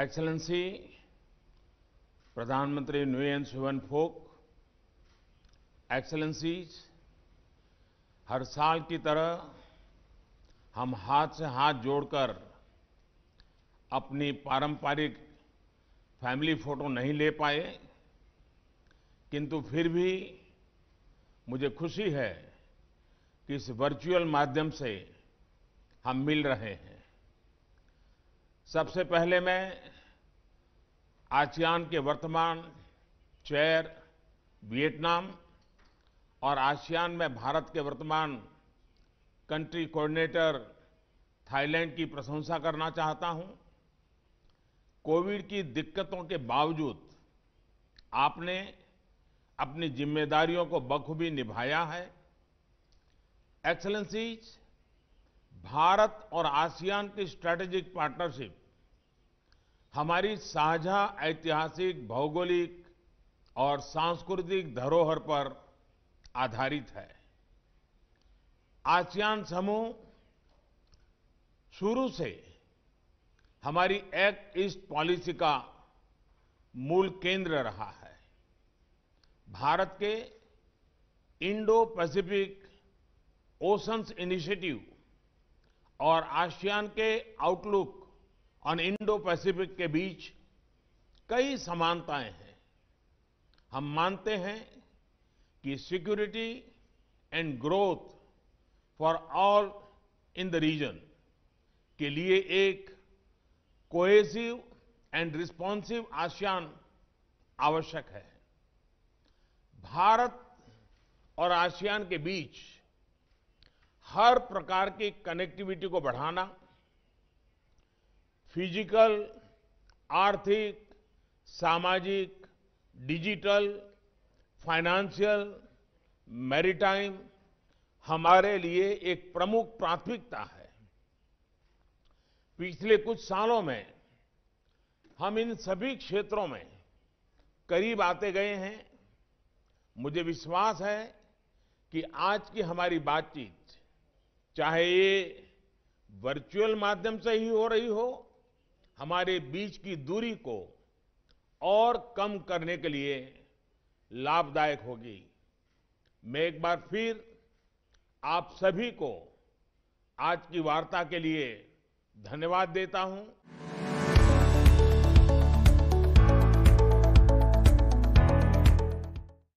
excellency प्रधानमंत्री नुएन सुवन फोक excellencies हर साल की तरह हम हाथ से हाथ जोड़कर अपनी पारंपरिक फैमिली फोटो नहीं ले पाए किंतु फिर भी मुझे खुशी है कि इस वर्चुअल माध्यम से हम मिल रहे हैं सबसे पहले मैं आसियान के वर्तमान चेयर वियतनाम और आसियान में भारत के वर्तमान कंट्री कोऑर्डिनेटर थाईलैंड की प्रशंसा करना चाहता हूं कोविड की दिक्कतों के बावजूद आपने अपनी जिम्मेदारियों को बखूबी निभाया है एक्सलेंसीज़ भारत और आसियान की स्ट्रैटेजिक पार्टनरशिप हमारी साझा ऐतिहासिक भौगोलिक और सांस्कृतिक धरोहर पर आधारित है आसियान समूह शुरू से हमारी एक्ट ईस्ट पॉलिसी का मूल केंद्र रहा है भारत के इंडो पैसिफिक ओशंस इनिशिएटिव और आसियान के आउटलुक ऑन इंडो पैसिफिक के बीच कई समानताएं हैं हम मानते हैं कि security and growth for all in the region के लिए एक कोएसिव एंड रिस्पॉन्सिव आसियान आवश्यक है भारत और आसियान के बीच हर प्रकार की कनेक्टिविटी को बढ़ाना फिजिकल आर्थिक सामाजिक डिजिटल फाइनेंशियल मैरिटाइम हमारे लिए एक प्रमुख प्राथमिकता है पिछले कुछ सालों में हम इन सभी क्षेत्रों में करीब आते गए हैं मुझे विश्वास है कि आज की हमारी बातचीत चाहे ये वर्चुअल माध्यम से ही हो रही हो हमारे बीच की दूरी को और कम करने के लिए लाभदायक होगी मैं एक बार फिर आप सभी को आज की वार्ता के लिए धन्यवाद देता हूं